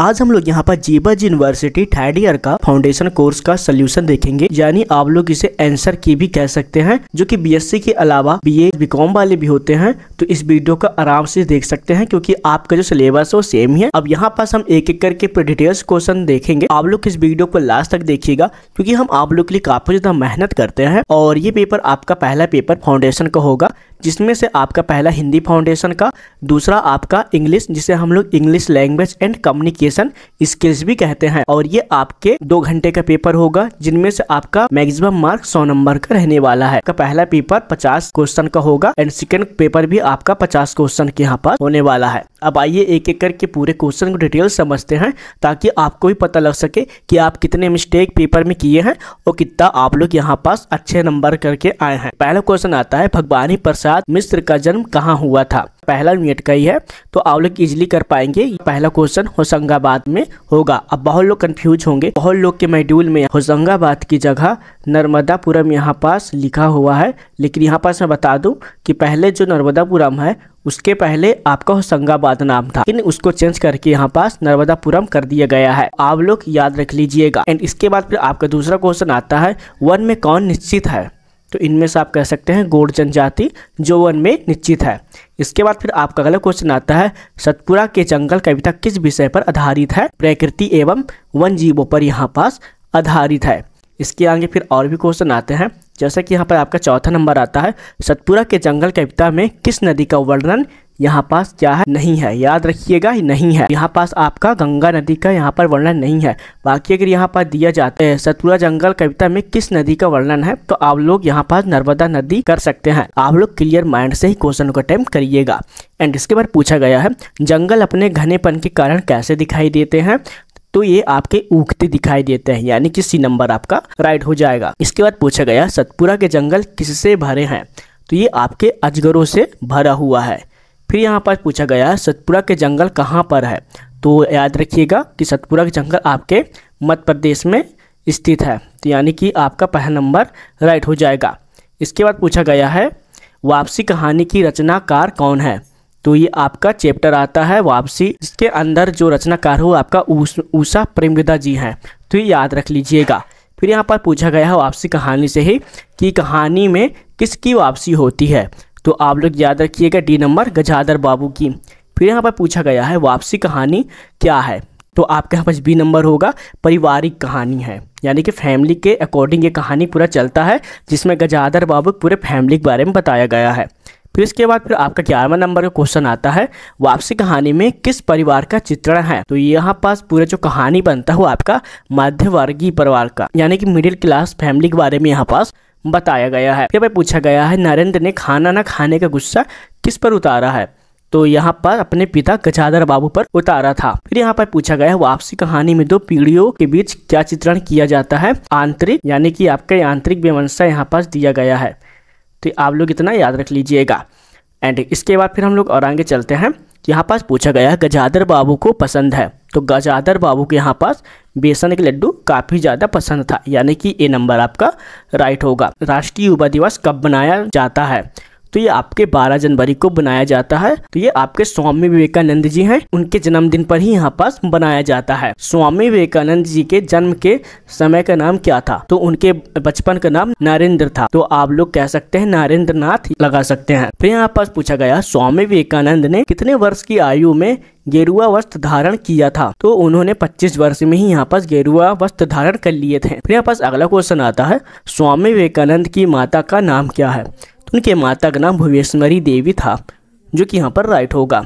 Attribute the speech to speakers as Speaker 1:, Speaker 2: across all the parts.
Speaker 1: आज हम लोग यहाँ पर जीबज यूनिवर्सिटी थर्ड ईयर का फाउंडेशन कोर्स का सोल्यूशन देखेंगे यानी आप लोग इसे एंसर की भी कह सकते हैं जो कि बीएससी के अलावा बीए बीकॉम वाले भी होते हैं तो इस वीडियो का आराम से देख सकते हैं क्योंकि आपका जो सिलेबस है वो सेम ही है अब यहाँ पास हम एक एक करके डिटेल्स क्वेश्चन देखेंगे आप लोग इस वीडियो को लास्ट तक देखिएगा क्योंकि हम आप लोग के लिए काफी ज्यादा मेहनत करते हैं और ये पेपर आपका पहला पेपर फाउंडेशन का होगा जिसमें से आपका पहला हिंदी फाउंडेशन का दूसरा आपका इंग्लिश जिसे हम लोग English language and communication application skills भी कहते हैं और ये आपके दो घंटे का पेपर होगा जिनमें से आपका मैक्सिमम मार्क सौ नंबर का रहने वाला है का पहला पेपर पचास क्वेश्चन का होगा एंड सेकेंड पेपर भी आपका पचास क्वेश्चन के यहाँ पर होने वाला है अब आइए एक एक करके पूरे क्वेश्चन को डिटेल समझते हैं ताकि आपको भी पता लग सके कि आप कितने मिस्टेक पेपर में किए हैं और कितना आप लोग यहाँ पास अच्छे नंबर करके आए हैं पहला क्वेश्चन आता है भगवानी प्रसाद मिश्र का जन्म कहाँ हुआ था पहला मिनट का ही है तो आप लोग इजिली कर पाएंगे पहला क्वेश्चन होशंगाबाद में होगा अब बहुत लोग कंफ्यूज होंगे बहुत लोग के मेड्यूल में होशंगाबाद की जगह नर्मदापुरम यहाँ पास लिखा हुआ है लेकिन यहाँ पास मैं बता दूँ कि पहले जो नर्मदापुरम है उसके पहले आपका होशंगाबाद नाम था लेकिन उसको चेंज करके यहाँ पास नर्मदापुरम कर दिया गया है आप लोग याद रख लीजिएगा एंड इसके बाद फिर आपका दूसरा क्वेश्चन आता है वन में कौन निश्चित है तो इनमें से आप कह सकते हैं गोड़ जनजाति जो वन में निश्चित है इसके बाद फिर आपका अगला क्वेश्चन आता है सतपुरा के जंगल कविता किस विषय पर आधारित है प्रकृति एवं वन जीवों पर यहाँ पास आधारित है इसके आगे फिर और भी क्वेश्चन आते हैं जैसा कि यहाँ पर आपका चौथा नंबर आता है सतपुरा के जंगल कविता में किस नदी का वर्णन यहाँ पास क्या है नहीं है याद रखिएगा नहीं है यहाँ पास आपका गंगा नदी का यहाँ पर वर्णन नहीं है बाकी अगर यहाँ पर दिया जाता है सतपुरा जंगल कविता में किस नदी का वर्णन है तो आप लोग यहाँ पास नर्मदा नदी कर सकते हैं आप लोग क्लियर माइंड से ही क्वेश्चन को अटैम्प्ट करिएगा एंड इसके बाद पूछा गया है जंगल अपने घनेपन के कारण कैसे दिखाई देते हैं तो ये आपके उगते दिखाई देते हैं यानी कि सी नंबर आपका राइट हो जाएगा इसके बाद पूछा गया सतपुरा के जंगल किससे भरे हैं तो ये आपके अजगरों से भरा हुआ है फिर यहाँ पर पूछा गया सतपुरा के जंगल कहाँ पर है तो याद रखिएगा कि सतपुरा के जंगल आपके मध्य प्रदेश में स्थित है तो यानी कि आपका पहला नंबर राइट हो जाएगा इसके बाद पूछा गया है वापसी कहानी की रचनाकार कौन है तो ये आपका चैप्टर आता है वापसी इसके अंदर जो रचनाकार हो आपका उस, उषा प्रेमविदा जी हैं तो ये याद रख लीजिएगा फिर यहाँ पर पूछा गया है वापसी कहानी से ही कि कहानी में किसकी वापसी होती है तो आप लोग याद रखिएगा डी नंबर गजाधर बाबू की फिर यहाँ पर पूछा गया है वापसी कहानी क्या है तो आपके यहाँ पास बी नंबर होगा पारिवारिक कहानी है यानी कि फैमिली के अकॉर्डिंग ये कहानी पूरा चलता है जिसमें गजाधर बाबू पूरे फैमिली के बारे में बताया गया है फिर इसके बाद फिर आपका ग्यारहवा नंबर का क्वेश्चन आता है वापसी कहानी में किस परिवार का चित्रण है तो यहाँ पास पूरा जो कहानी बनता है वो आपका मध्यवर्गीय परिवार का यानी कि मिडिल क्लास फैमिली के बारे में यहाँ पास बताया गया है फिर भाई पूछा गया है नरेंद्र ने खाना ना खाने का गुस्सा किस पर उतारा है तो यहाँ पर अपने पिता गजाधर बाबू पर उतारा था फिर यहाँ पर पूछा गया है वापसी कहानी में दो पीढ़ियों के बीच क्या चित्रण किया जाता है आंतरिक यानी कि आपका आंतरिक व्यवस्था यहाँ पास दिया गया है तो आप लोग इतना याद रख लीजिएगा एंड इसके बाद फिर हम लोग और आगे चलते हैं यहाँ पास पूछा गया है गजाधर बाबू को पसंद है तो गजाधर बाबू के यहाँ पास बेसन के लड्डू काफ़ी ज़्यादा पसंद था यानी कि ए नंबर आपका राइट होगा राष्ट्रीय युवा दिवस कब मनाया जाता है तो ये आपके 12 जनवरी को बनाया जाता है तो ये आपके स्वामी विवेकानंद जी हैं उनके जन्मदिन पर ही यहाँ पास बनाया जाता है स्वामी विवेकानंद जी के जन्म के समय का नाम क्या था तो उनके बचपन का नाम नरेंद्र था तो आप लोग कह सकते हैं नरेंद्र नाथ लगा सकते हैं फिर यहाँ पास पूछा गया स्वामी विवेकानंद ने कितने वर्ष की आयु में गेरुआ वस्त्र धारण किया था तो उन्होंने 25 वर्ष में ही यहाँ पास गेरुआ वस्त्र धारण कर लिए थे फिर यहाँ पास अगला क्वेश्चन आता है स्वामी विवेकानंद की माता का नाम क्या है उनके माता का नाम भुवेश्वरी देवी था जो कि यहाँ पर राइट होगा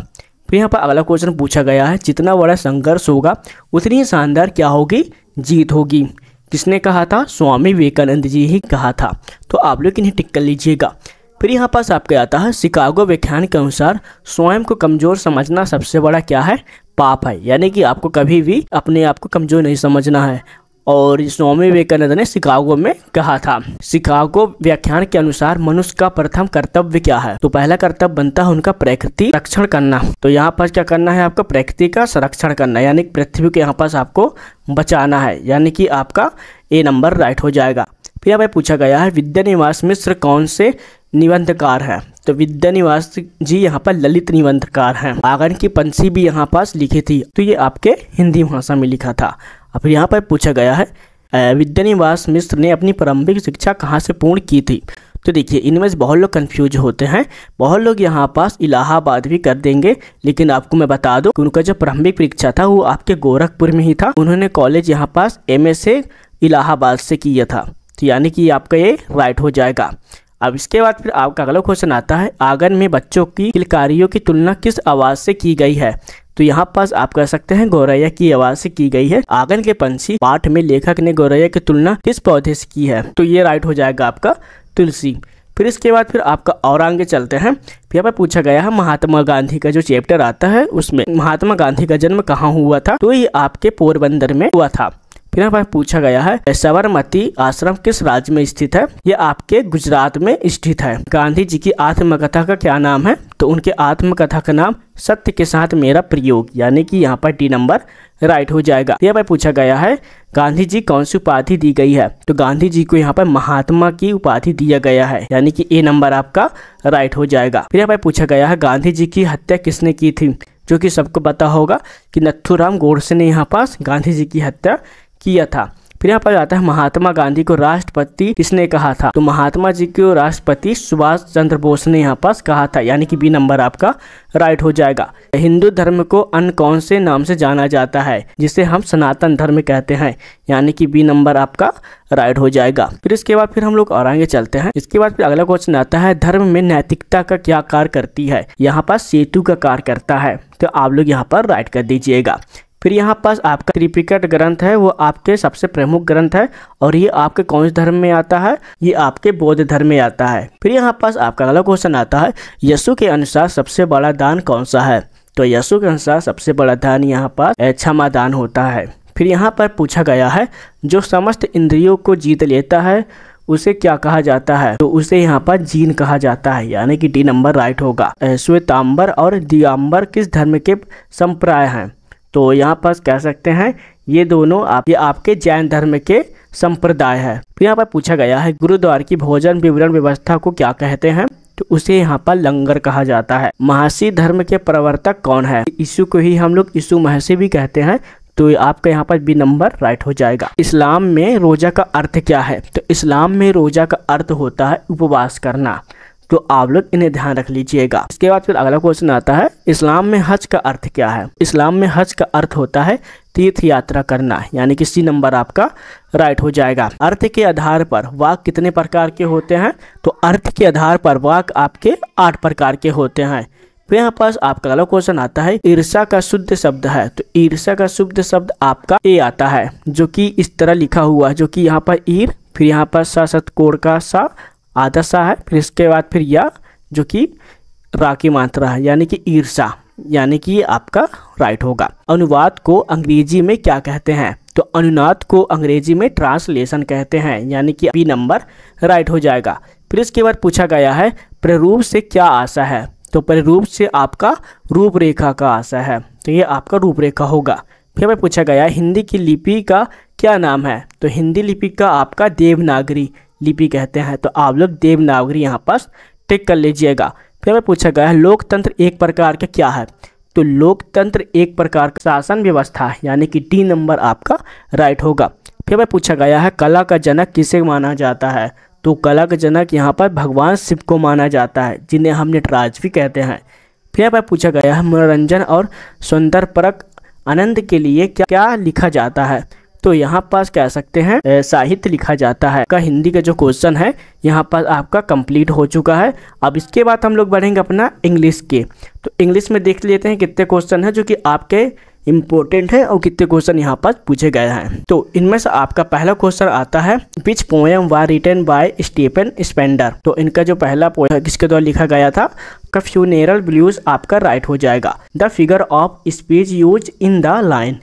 Speaker 1: फिर यहाँ पर अगला क्वेश्चन पूछा गया है जितना बड़ा संघर्ष होगा उतनी ही शानदार क्या होगी जीत होगी किसने कहा था स्वामी विवेकानंद जी ही कहा था तो आप लोग इन्हें टिक कर लीजिएगा फिर यहाँ पास आपके आता है शिकागो व्याख्यान के अनुसार स्वयं को कमज़ोर समझना सबसे बड़ा क्या है पाप है यानी कि आपको कभी भी अपने आप को कमज़ोर नहीं समझना है और स्वामी विवेकानंद ने शिकागो में कहा था शिकागो व्याख्यान के अनुसार मनुष्य का प्रथम कर्तव्य क्या है तो पहला कर्तव्य बनता है उनका प्रकृति रक्षण करना तो यहाँ पर क्या करना है आपका प्रकृति का संरक्षण करना यानी पृथ्वी के यहाँ पास आपको बचाना है यानी कि आपका ए नंबर राइट हो जाएगा फिर यहाँ पूछा गया है विद्या निवास मिश्र कौन से निबंधकार है तो विद्या निवास जी यहाँ पर ललित निबंधकार हैं आगन की पंछी भी यहाँ पास लिखी थी तो ये आपके हिंदी भाषा में लिखा था अब यहाँ पर पूछा गया है विद्यानिवास मिश्र ने अपनी प्रारंभिक शिक्षा कहाँ से पूर्ण की थी तो देखिए इनमें से बहुत लोग कन्फ्यूज होते हैं बहुत लोग यहाँ पास इलाहाबाद भी कर देंगे लेकिन आपको मैं बता दूँ उनका जो प्रारंभिक परीक्षा था वो आपके गोरखपुर में ही था उन्होंने कॉलेज यहाँ पास एम से इलाहाबाद से किया था तो यानी कि आपका ये राइट हो जाएगा अब इसके बाद फिर आपका अगला क्वेश्चन आता है आंगन में बच्चों की किलकारियों की तुलना किस आवाज़ से की गई है तो यहाँ पास आप कह सकते हैं गौरैया की आवाज से की गई है आंगन के पंछी पाठ में लेखक ने गौरैया की तुलना किस पौधे से की है तो ये राइट हो जाएगा आपका तुलसी फिर इसके बाद फिर आपका और आगे चलते हैं यहाँ पर पूछा गया है महात्मा गांधी का जो चैप्टर आता है उसमें महात्मा गांधी का जन्म कहाँ हुआ था तो ये आपके पोरबंदर में हुआ था फिर पर पूछा गया है साबरमती आश्रम किस राज्य में स्थित है ये आपके गुजरात में स्थित है गांधी जी की आत्मकथा का क्या नाम है तो उनके आत्मकथा का नाम सत्य के साथ मेरा प्रयोग यानी कि यहाँ पर डी नंबर राइट हो जाएगा यह पर पूछा गया है गांधी जी कौन सी उपाधि दी गई है तो गांधी जी को यहाँ पर महात्मा की उपाधि दिया गया है यानी कि ए नंबर आपका राइट हो जाएगा फिर यहाँ पर पूछा गया है गांधी जी की हत्या किसने की थी जो कि सबको पता होगा कि नथुराम गोडसे ने यहाँ पास गांधी जी की हत्या किया था फिर यहाँ पर आता है महात्मा गांधी को राष्ट्रपति किसने कहा था तो महात्मा जी को राष्ट्रपति सुभाष चंद्र बोस ने यहाँ पास कहा था यानी कि बी नंबर आपका राइट हो जाएगा हिंदू धर्म को अन्य कौन से नाम से जाना जाता है जिसे हम सनातन धर्म कहते हैं यानी कि बी नंबर आपका राइट हो जाएगा फिर इसके बाद फिर हम लोग और आगे चलते हैं इसके बाद फिर अगला क्वेश्चन आता है धर्म में नैतिकता का क्या कार्य करती है यहाँ पास सेतु का कार्य करता है तो आप लोग यहाँ पर राइट कर दीजिएगा फिर यहाँ पास आपका त्रिपिकट ग्रंथ है वो आपके सबसे प्रमुख ग्रंथ है और ये आपके कौन से धर्म में आता है ये आपके बौद्ध धर्म में आता है फिर यहाँ पास आपका अगला क्वेश्चन आता है यशु के अनुसार सबसे बड़ा दान कौन सा है तो यशु के अनुसार सबसे बड़ा दान यहाँ पास क्षमा दान होता है फिर यहाँ पर पूछा गया है जो समस्त इंद्रियों को जीत लेता है उसे क्या कहा जाता है तो उसे यहाँ पर जीन कहा जाता है यानी कि डी नंबर राइट होगा श्वेतांबर और दिगाम्बर किस धर्म के संप्राय हैं तो यहाँ पर कह सकते हैं ये दोनों आप ये आपके जैन धर्म के संप्रदाय है तो यहाँ पर पूछा गया है गुरुद्वार की भोजन विवरण व्यवस्था को क्या कहते हैं तो उसे यहाँ पर लंगर कहा जाता है महर्षि धर्म के प्रवर्तक कौन है यीशु को ही हम लोग यीशु महर्षि भी कहते हैं तो आपका यहाँ पर बी नंबर राइट हो जाएगा इस्लाम में रोजा का अर्थ क्या है तो इस्लाम में रोजा का अर्थ होता है उपवास करना तो आप लोग इन्हें ध्यान रख लीजिएगा इसके बाद फिर अगला क्वेश्चन आता है इस्लाम में हज का अर्थ क्या है इस्लाम में हज का अर्थ होता है तीर्थ यात्रा करना यानी कि सी नंबर आपका राइट हो जाएगा अर्थ के आधार पर वाक कितने प्रकार के होते हैं तो अर्थ के आधार पर वाक आपके आठ प्रकार के होते हैं फिर यहाँ पास आपका अगला क्वेश्चन आता है ईर्षा का शुद्ध शब्द है तो ईर्षा का शुद्ध शब्द आपका ए आता है जो कि इस तरह लिखा हुआ है जो कि यहाँ पर ईर फिर यहाँ पर सा सतकोड़ का सा आधा सा है फिर इसके बाद फिर या जो कि रा की मात्रा है यानी कि ईर्षा यानी कि आपका राइट होगा अनुवाद को अंग्रेजी में क्या कहते हैं तो अनुनाद को अंग्रेजी में ट्रांसलेशन कहते हैं यानी कि बी नंबर राइट हो जाएगा फिर इसके बाद पूछा गया है प्ररूप से क्या आशा है तो प्ररूप से आपका रूपरेखा का आशा है तो ये आपका रूपरेखा होगा फिर पूछा गया हिंदी की लिपि का क्या नाम है तो हिंदी लिपि का आपका देवनागरी लिपि कहते हैं तो आप लोग देवनागरी यहाँ पर टिक कर लीजिएगा फिर हमें पूछा गया है लोकतंत्र एक प्रकार का क्या है तो लोकतंत्र एक प्रकार का शासन व्यवस्था है यानी कि डी नंबर आपका राइट होगा फिर हमें पूछा गया है कला का जनक किसे माना जाता है तो कला का जनक यहाँ पर भगवान शिव को माना जाता है जिन्हें हम नटराज भी कहते हैं फिर यहाँ पूछा गया है मनोरंजन और सुंदर परक आनंद के लिए क्या क्या लिखा जाता है तो यहाँ पास कह सकते हैं साहित्य लिखा जाता है का हिंदी का जो क्वेश्चन है यहाँ पर आपका कंप्लीट हो चुका है अब इसके बाद हम लोग बढ़ेंगे अपना इंग्लिश के तो इंग्लिश में देख लेते हैं कितने क्वेश्चन है जो कि आपके इम्पोर्टेंट है और कितने क्वेश्चन यहाँ पर पूछे गए हैं तो इनमें से आपका पहला क्वेश्चन आता है which poem was written by Stephen Spender तो इनका जो पहला पोएम किसके द्वारा लिखा गया था का फ्यूनेरल ब्लूज आपका राइट हो जाएगा the figure of speech use in the line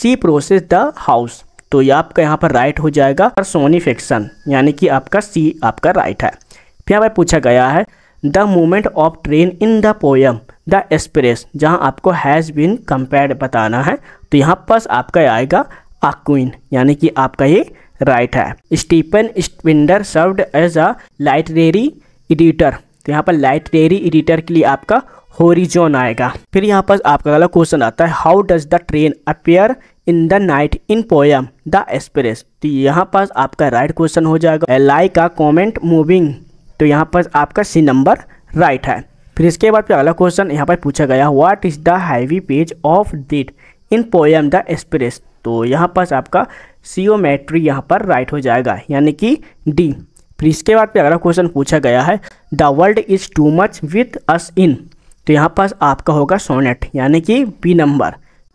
Speaker 1: C process the house तो ये आपका यहाँ पर राइट हो जाएगा और सोनी फिक्सन यानी कि आपका सी आपका राइट है फिर यहाँ पर पूछा गया है the moment of train in the poem the express जहाँ आपको हैज़ बिन कंपेयर्ड बताना है तो यहाँ पर आपका आएगा अक्वीन यानी कि आपका ये राइट है Stephen Spender served as a literary editor तो यहाँ पर लाइट्रेरी एडिटर के लिए आपका होरिजोन आएगा फिर यहाँ पर आपका अगला क्वेश्चन आता है how does the train appear in the night in poem the express तो यहाँ पर आपका राइट क्वेश्चन हो जाएगा लाइक का कॉमेंट मूविंग तो यहाँ पर आपका सी नंबर राइट है फिर इसके बाद अगला क्वेश्चन यहाँ पर पूछा गया what is the heavy page of दिट इन पोएम द एक्सप्रेस तो यहाँ पर आपका सीओमेट्री यहाँ पर राइट हो जाएगा यानी कि डी फिर इसके बाद पे अगला क्वेश्चन पूछा गया है the world is too much with us in तो यहाँ पास आपका होगा सोनेट यानी कि B number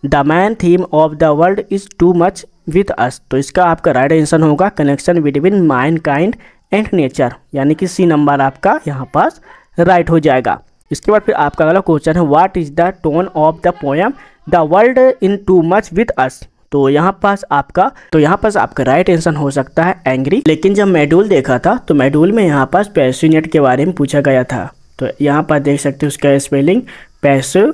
Speaker 1: the main theme of the world is too much with us तो इसका आपका राइट आंसर होगा connection between mankind and nature यानी कि सी नंबर आपका यहाँ पास राइट हो जाएगा इसके बाद फिर आपका अगला क्वेश्चन है what is the tone of the poem the world in too much with us तो यहाँ पास आपका तो यहाँ पास आपका राइट आंसर हो सकता है एंग्री लेकिन जब मेडूल देखा था तो मेडूल में यहाँ पास पैसिनेट के बारे में पूछा गया था तो यहाँ पर देख सकते हैं उसका स्पेलिंग पैसो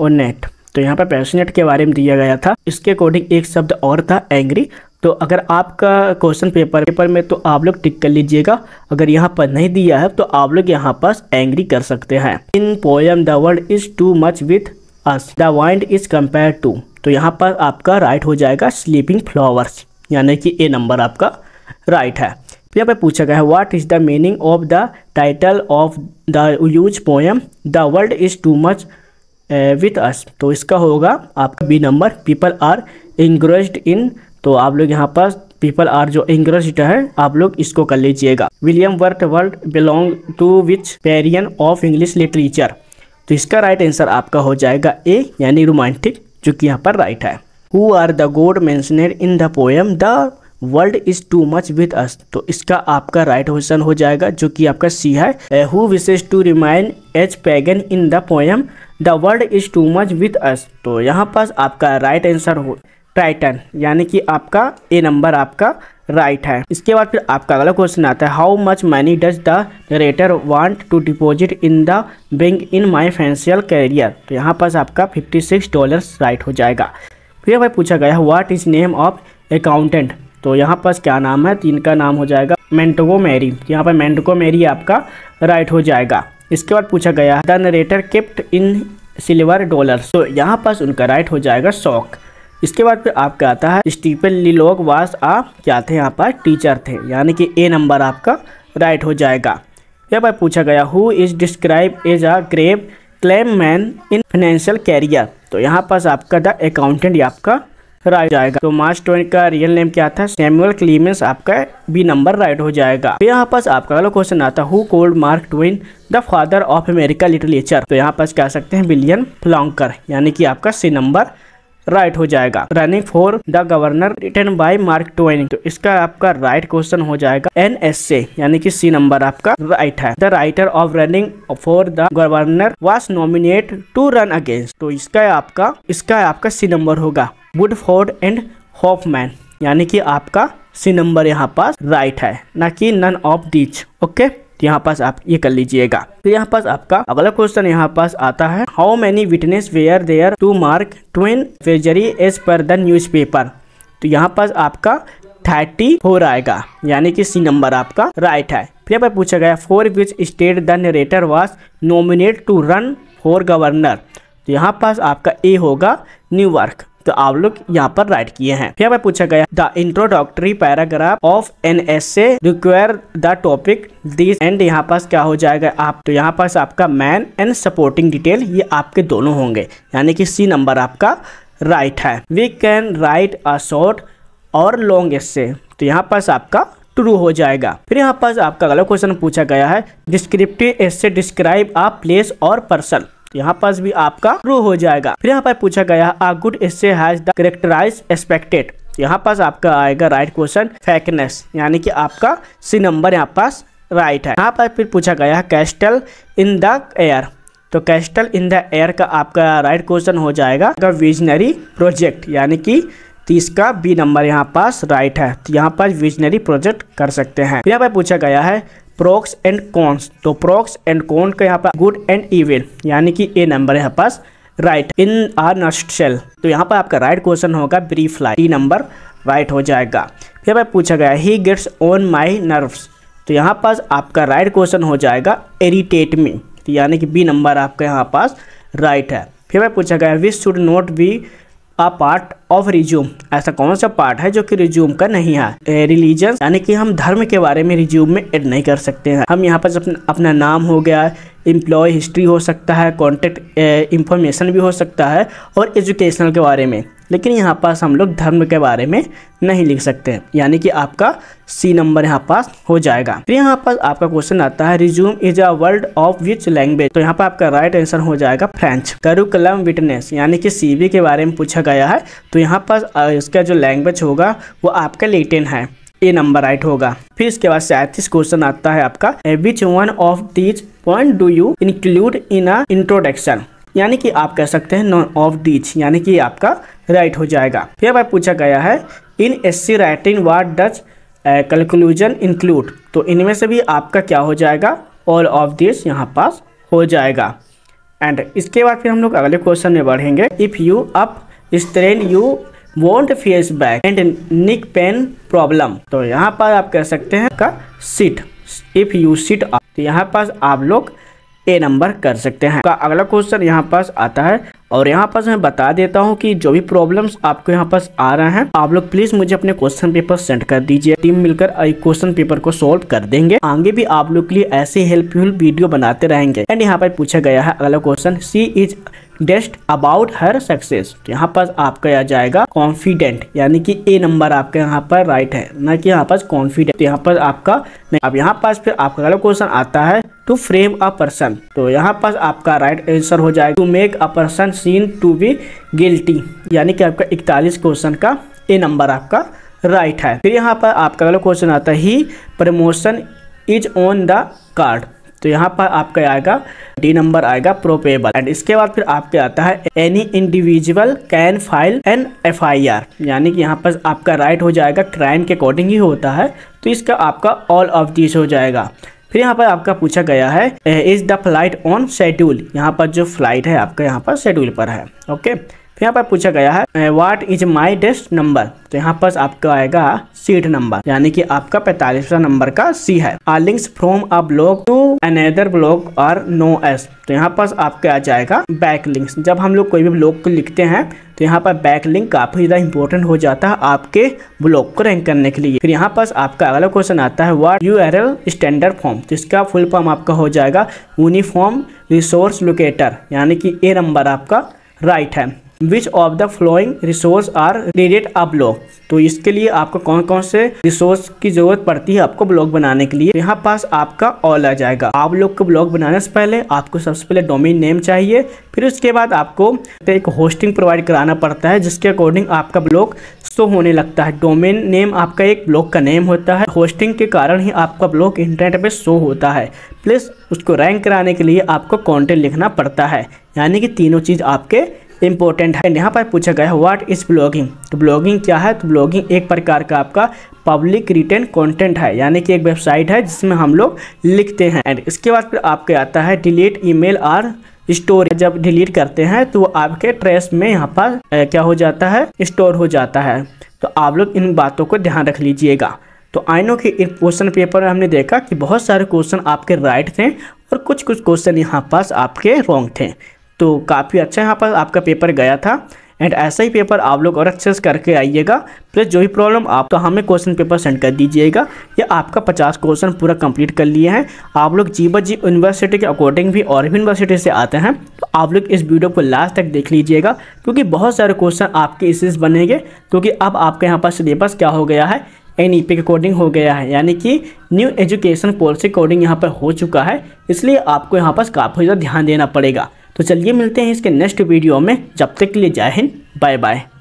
Speaker 1: और नेट तो यहाँ पर नेट के बारे में दिया गया था इसके अकॉर्डिंग एक शब्द और था एंग्री तो अगर आपका क्वेश्चन पेपर पेपर में तो आप लोग टिक कर लीजिएगा अगर यहाँ पर नहीं दिया है तो आप लोग यहाँ पर एंग्री कर सकते हैं in poem the world is too much with us the wind is compare to तो यहाँ पर आपका राइट हो जाएगा स्लीपिंग फ्लावर्स यानी कि ए नंबर आपका राइट है यहाँ पे पूछा गया है what is the meaning of the title of the use poem the world is too much with us तो इसका होगा आपका B number people are engrossed in तो आप लोग यहाँ पर पीपल आर जो इंग्रेज है आप लोग इसको कर लीजिएगा William Wordsworth belong to which period of English literature तो इसका राइट right आंसर आपका हो जाएगा ए यानी रोमांटिक जो कि यहाँ पर राइट right है who are the gods mentioned in the poem the world is too much with us तो इसका आपका राइट क्वेश्चन हो जाएगा जो कि आपका सी है हु विशेष टू रिमाइन एच pagan in the poem the world is too much with us तो यहाँ पास आपका राइट आंसर हो टाइटन यानी कि आपका ए नंबर आपका राइट right है इसके बाद फिर आपका अगला क्वेश्चन आता है how much money does the narrator want to deposit in the bank in my financial career तो यहाँ पास आपका 56 डॉलर्स राइट हो जाएगा फिर भाई पूछा गया what is name of accountant तो यहाँ पास क्या नाम है तीन का नाम हो जाएगा मेंटोगो मैरी यहाँ पर मेंटोगो मैरी आपका राइट हो जाएगा इसके बाद पूछा गया the narrator kept in silver dollar तो यहाँ पास उनका राइट हो जाएगा शौक इसके बाद फिर आपका आता है स्टीफन लिलोग वास आ क्या थे यहाँ पर टीचर थे यानी कि ए नंबर आपका राइट हो जाएगा यहाँ पर पूछा गया who is describe as a grave calm man in financial career तो यहाँ पास आपका द अकाउंटेंट आपका राइट जाएगा तो मार्च ट्वेंट का रियल नेम क्या था सैमुअल क्लीमेंस आपका बी नंबर राइट हो जाएगा तो यहाँ पास आपका अगला क्वेश्चन आता who called Mark Twain the father of America literature तो यहाँ पास कह सकते हैं विलियन फ्लॉन्कर यानी कि आपका सी नंबर राइट हो जाएगा running for the governor written by Mark Twain तो इसका आपका राइट क्वेश्चन हो जाएगा एन एस से यानी कि सी नंबर आपका राइट है the writer of running for the governor was nominate to run against तो इसका आपका इसका आपका सी नंबर होगा वुडफोर्ड एंड हॉफमैन यानी कि आपका सी नंबर यहाँ पास राइट है ना कि नन ऑफ डीच ओके तो यहाँ पास आप ये कर लीजिएगा तो यहाँ पास आपका अगला क्वेश्चन यहाँ पास आता है how many witness were there to Mark Twain perjury as per the newspaper तो यहाँ पास आपका थर्टी हो रहेगा यानी कि सी नंबर आपका राइट है फिर यहाँ पर पूछा गया for which state the narrator was nominate to run for governor तो यहाँ पास आपका ए होगा न्यूयॉर्क तो आप लोग यहाँ पर राइट किए हैं फिर पर पूछा गया the introductory paragraph of an essay require the topic this and यहाँ पास क्या हो जाएगा आप तो यहाँ पास आपका मैन एंड सपोर्टिंग डिटेल ये आपके दोनों होंगे यानी कि सी नंबर आपका राइट है we can write a short और लॉन्ग एस्से तो यहाँ पास आपका ट्रू हो जाएगा फिर यहाँ पास आपका अगला क्वेश्चन पूछा गया है descriptive essay describe a place और पर्सन यहाँ पास भी आपका ट्रू हो जाएगा फिर यहाँ पर पूछा गया a good essay has the characterize expected यहाँ पास आपका आएगा राइट क्वेश्चन फैकनेस यानी कि आपका सी नंबर यहाँ पास राइट है यहाँ पर फिर पूछा गया कैस्टल इन द एयर तो कैस्टल इन द एयर का आपका राइट क्वेश्चन हो जाएगा द विजनरी प्रोजेक्ट यानी कि तीस का बी नंबर यहाँ पास राइट है तो यहाँ पर विजनरी प्रोजेक्ट कर सकते हैं यहाँ पर पूछा गया है प्रोक्स एंड कॉन्स तो प्रोक्स एंड कॉन का यहाँ पर गुड एंड इवेल यानी कि ए नंबर है यहाँ पास right in a nutshell तो यहाँ पर आपका राइट क्वेश्चन होगा briefly E number right हो जाएगा फिर भाई पूछा गया he gets on my nerves तो यहाँ पास आपका राइट क्वेश्चन हो जाएगा एरिटेट मी तो यानी कि बी नंबर आपका यहाँ पास राइट है फिर भाई पूछा गया which should not be a part of resume ऐसा कौन सा पार्ट है जो कि रिज्यूम का नहीं है रिलीजन यानी कि हम धर्म के बारे में रिज्यूम में एड नहीं कर सकते हैं हम यहाँ पर अपना नाम हो गया एम्प्लॉय हिस्ट्री हो सकता है कॉन्टेक्ट इंफॉर्मेशन भी हो सकता है और एजुकेशनल के बारे में लेकिन यहाँ पास हम लोग धर्म के बारे में नहीं लिख सकते यानी कि आपका सी नंबर यहाँ पास हो जाएगा फिर यहाँ पास आपका क्वेश्चन आता है resume is a word of which language तो यहाँ पर आपका राइट आंसर हो जाएगा फ्रेंच करुकलम विटनेस यानी कि सी के बारे में पूछा गया है तो यहाँ पास इसका जो लैंग्वेज होगा वो आपका लेटिन है ए नंबर राइट होगा फिर इसके बाद सैंतीस क्वेश्चन आता है आपका which one of these point do you include in a introduction यानी कि आप कह सकते हैं नॉन ऑफ दीज यानी कि आपका राइट हो जाएगा फिर भाई पूछा गया है in essay writing what does conclusion include तो इनमें से भी आपका क्या हो जाएगा ऑल ऑफ दिस यहाँ पास हो जाएगा एंड इसके बाद फिर हम लोग अगले क्वेश्चन में बढ़ेंगे if you up strain you won't face back and neck pain problem तो यहाँ पर आप कह सकते हैं का सिट इफ़ यू सिट तो यहाँ पास आप लोग ए नंबर कर सकते हैं का अगला क्वेश्चन यहाँ पास आता है और यहाँ पास मैं बता देता हूँ कि जो भी प्रॉब्लम्स आपको यहाँ पास आ रहे हैं आप लोग प्लीज मुझे अपने क्वेश्चन पेपर सेंड कर दीजिए टीम मिलकर क्वेश्चन पेपर को सोल्व कर देंगे आगे भी आप लोग के लिए ऐसे हेल्पफुल वीडियो बनाते रहेंगे एंड यहाँ पर पूछा गया है अगला question she is dazed about her success यहाँ पर आपका आ जाएगा कॉन्फिडेंट यानी कि ए नंबर आपके यहाँ पर राइट है ना कि यहाँ पर कॉन्फिडेंट तो यहाँ पर आपका नहीं अब यहाँ पास फिर आपका अगला क्वेश्चन आता है टू फ्रेम अ पर्सन तो यहाँ पास आपका राइट आंसर हो जाएगा to make a person seen to be guilty यानी कि आपका इकतालीस क्वेश्चन का ए नंबर आपका राइट है फिर यहाँ पर आपका अगला क्वेश्चन आता है he promotion is on the card तो यहाँ पर आपका आएगा डी नंबर आएगा प्रोपेबल एंड इसके बाद फिर आपके आता है any individual can file an F I R यानी कि यहाँ पर आपका राइट हो जाएगा क्राइम के अकॉर्डिंग ही होता है तो इसका आपका ऑल ऑफ दिस हो जाएगा फिर यहाँ पर आपका पूछा गया है is the flight on schedule यहाँ पर जो फ्लाइट है आपका यहाँ पर शेड्यूल पर है ओके तो यहाँ पर पूछा गया है वाट इज माई डेस्ट नंबर तो यहाँ पर आपका आएगा सीट नंबर यानी कि आपका पैतालीसवा नंबर का सी है are links from a block to another block are known as तो यहाँ पर आपके आ जाएगा बैक लिंक्स जब हम लोग कोई भी ब्लॉक को लिखते हैं तो यहाँ पर बैक लिंक काफ़ी ज़्यादा इंपॉर्टेंट हो जाता है आपके ब्लॉक को रैंक करने के लिए फिर यहाँ पर आपका अगला क्वेश्चन आता है what U L standard form जिसका फुल फॉर्म आपका हो जाएगा यूनिफॉर्म रिसोर्स लोकेटर यानी कि ए नंबर आपका राइट है which of the following resource are rated up blog तो इसके लिए आपको कौन कौन से रिसोर्स की जरूरत पड़ती है आपको ब्लॉग बनाने के लिए यहाँ पास आपका ऑल आ जाएगा आप लोग को ब्लॉग बनाने से पहले आपको सबसे पहले डोमेन नेम चाहिए फिर उसके बाद आपको एक होस्टिंग प्रोवाइड कराना पड़ता है जिसके अकॉर्डिंग आपका ब्लॉग शो होने लगता है डोमेन नेम आपका एक ब्लॉग का नेम होता है होस्टिंग के कारण ही आपका ब्लॉग इंटरनेट पर शो होता है प्लस उसको रैंक कराने के लिए आपको कॉन्टेंट लिखना पड़ता है यानी कि तीनों चीज़ आपके इंपॉर्टेंट है यहाँ पर पूछा गया है व्हाट इज़ ब्लॉगिंग तो ब्लॉगिंग क्या है तो ब्लॉगिंग एक प्रकार का आपका पब्लिक रिटेन कंटेंट है यानी कि एक वेबसाइट है जिसमें हम लोग लिखते हैं एंड इसके बाद फिर आपके आता है डिलीट ईमेल और स्टोर जब डिलीट करते हैं तो आपके ट्रेस में यहाँ पर क्या हो जाता है स्टोर हो जाता है तो आप लोग इन बातों को ध्यान रख लीजिएगा तो आई नो कि इन क्वेश्चन पेपर में हमने देखा कि बहुत सारे क्वेश्चन आपके राइट थे और कुछ कुछ क्वेश्चन यहाँ पास आपके रॉन्ग थे तो काफ़ी अच्छा यहाँ पर आपका पेपर गया था एंड ऐसा ही पेपर आप लोग और अच्छे से करके आइएगा प्लस जो भी प्रॉब्लम आप तो हमें क्वेश्चन पेपर सेंड कर दीजिएगा या आपका पचास क्वेश्चन पूरा कंप्लीट कर लिए हैं आप लोग जीवा जी यूनिवर्सिटी के अकॉर्डिंग भी और भी यूनिवर्सिटी से आते हैं तो आप लोग इस वीडियो को लास्ट तक देख लीजिएगा क्योंकि बहुत सारे क्वेश्चन आपके इससे बनेंगे क्योंकि अब आपके यहाँ पर सिलेबस क्या हो गया है एन ई पी के अकॉर्डिंग हो गया है यानी कि न्यू एजुकेशन पॉलिसी अकॉर्डिंग यहाँ पर हो चुका है इसलिए आपको यहाँ पर काफ़ी ज़्यादा ध्यान देना पड़ेगा तो चलिए मिलते हैं इसके नेक्स्ट वीडियो में जब तक के लिए जय हिंद बाय बाय